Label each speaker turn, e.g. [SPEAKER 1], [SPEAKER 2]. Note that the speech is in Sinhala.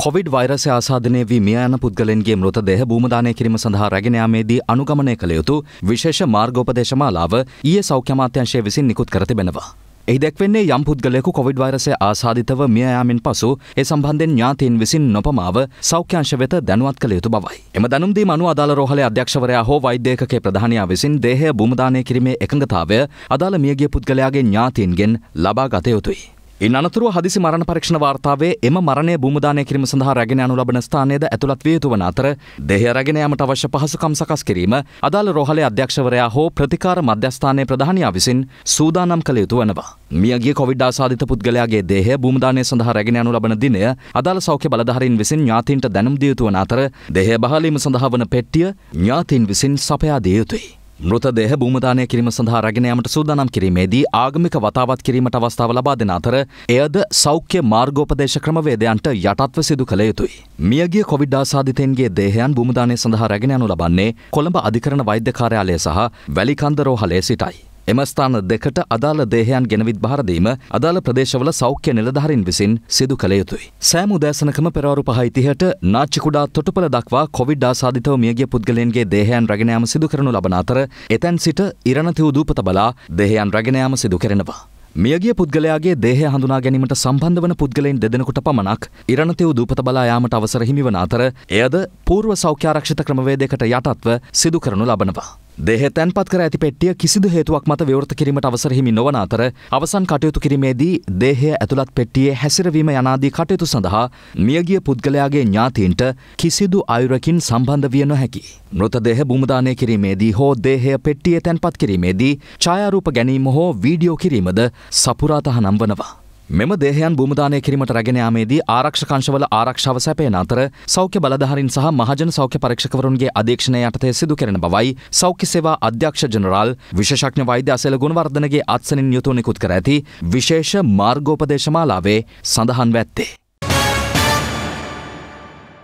[SPEAKER 1] කොවිඩ් වෛරසය ආසාධනය වී මිය යන පුද්ගලයන්ගේ මෘතදේහ භූමදානය කිරීම සඳහා රැගෙන යාමේදී අනුගමනය කළ යුතු විශේෂ මාර්ගෝපදේශමාලාව ඊයේ සෞඛ්‍ය අමාත්‍යංශය විසින් නිකුත් කර තිබෙනවා. එහි දැක්වෙන්නේ යම් පුද්ගලයෙකු කොවිඩ් වෛරසය ආසාදිතව මිය යාමෙන් පසු ඒ සම්බන්ධයෙන් ඥාතීන් විසින් නොපමාව සෞඛ්‍යංශ වෙත දැනුවත් කළ යුතු බවයි. එම දැනුම්දීම අනුව අදාළ රෝහලේ අධ්‍යක්ෂවරයා හෝ වෛද්‍යකගේ ප්‍රධානියා විසින් දේහය භූමදානය කිරීමේ එකඟතාවය අදාළ මියගිය පුද්ගලයාගේ ඥාතීන්ගෙන් ලබා ගත යුතුයි. ඉන් අනතුරුව හදිසි මරණ පරීක්ෂණ වාර්තාවේ එම මරණය භූමදානය කිරීම සඳහා රැගෙන යනු ලබන ස්ථානයේද ඇතුළත් විය යුතු වන අතර දෙහය රැගෙන යාමට අවශ්‍ය පහසුකම් සකස් කිරීම අදාළ රෝහලේ අධ්‍යක්ෂවරයා හෝ ප්‍රතිකාර මධ්‍යස්ථානයේ ප්‍රධානියා විසින් සූදානම් කළ යුතු වනවා. මියගිය කොවිඩ් ආසාදිත පුද්ගලයාගේ දේහය භූමදානය සඳහා රැගෙන යනු ලබන දිනය අදාළ සෞඛ්‍ය බලධාරීන් විසින් ඥාතීන්ට දැනුම් දිය යුතු වන අතර දෙහය බහලීම සඳහා වන පෙට්ටිය ඥාතීන් විසින් සපයා දිය යුතුයි. මෘතදේහ භූමදානය කිරීම සඳහා රැගෙන යාමට සූදානම් කිරීමේදී ආගමික වතාවත් කිරීමට අවස්ථාව ලබා දෙන අතර එයද සෞඛ්‍ය මාර්ගෝපදේශ ක්‍රමවේදයන්ට යටත්ව සිදු කළ යුතුයි. මියගිය කොවිඩ් ආසාධිතයන්ගේ දේහයන් භූමදානය සඳහා රැගෙන යනු ලබන්නේ කොළඹ අධිකරණ වෛද්‍ය කාර්යාලය සහ වැලිකන්ද රෝහලේ සිටයි. එම ස්ථාන දෙකට අදාළ දේහයන් ගෙනවිත් භාරදීම අදාළ ප්‍රදේශවල සෞඛ්‍ය නිලධාරින් විසින් සිදු කළ යුතුයි. සෑම උදෑසනකම පෙරවරු 5:30ට නාච්චි කුඩා තොටුපළ දක්වා කොවිඩ් ආසාදිතව මියගිය පුද්ගලයන්ගේ දේහයන් රැගෙන යාම සිදු කරනු ලබන අතර එතැන් සිට ඉරණතිව් දූපත බලා දේහයන් රැගෙන යාම සිදු කරනවා. මියගිය පුද්ගලයාගේ දේහය හඳුනා ගැනීමට සම්බන්ධ වන පුද්ගලයින් දෙදෙනෙකුට පමණක් ඉරණතිව් දූපත බලා යාමට අවසර හිමිවන අතර එයද පූර්ව සෞඛ්‍යාරක්ෂිත ක්‍රමවේදයකට යටත්ව සිදු කරනු ලබනවා. දෙහෙ තැන්පත් කර ඇති පෙට්ටිය කිසිදු හේතුවක් මත විවෘත කිරීමට අවසර හිමි නොවන අතර අවසන් කටයුතු කිරීමේදී දේහය ඇතුළත් පෙට්ටියේ හැසිරවීම යනාදී කටයුතු සඳහා මියගිය පුද්ගලයාගේ ඥාතීන්ට කිසිදු අයුරකින් සම්බන්ධ විය නොහැකි. මෘතදේහ බුමදානය කිරීමේදී හෝ දේහය පෙට්ටියේ තැන්පත් කිරීමේදී ඡායාරූප ගැනීම හෝ වීඩියෝ කිරීමද සපුරා තහනම් වනවා. මෙම දේහයන් භූමදානය කිරීමට රැගෙන යාමේදී ආරක්ෂකංශවල ආරක්ෂාව සැපයන අතර සෞඛ්‍ය බලධාරීන් සහ මහජන සෞඛ්‍ය පරීක්ෂකවරුන්ගේ අධීක්ෂණය යටතේ සිදු කෙරෙන බවයි සෞඛ්‍ය සේවා අධ්‍යක්ෂ ජනරාල් විශේෂඥ වෛද්‍ය අසල ගුණවර්ධනගේ අත්සනින් යුතුව නිකුත් කර ඇති විශේෂ මාර්ගෝපදේශමාලාවේ සඳහන් වැත්තේ.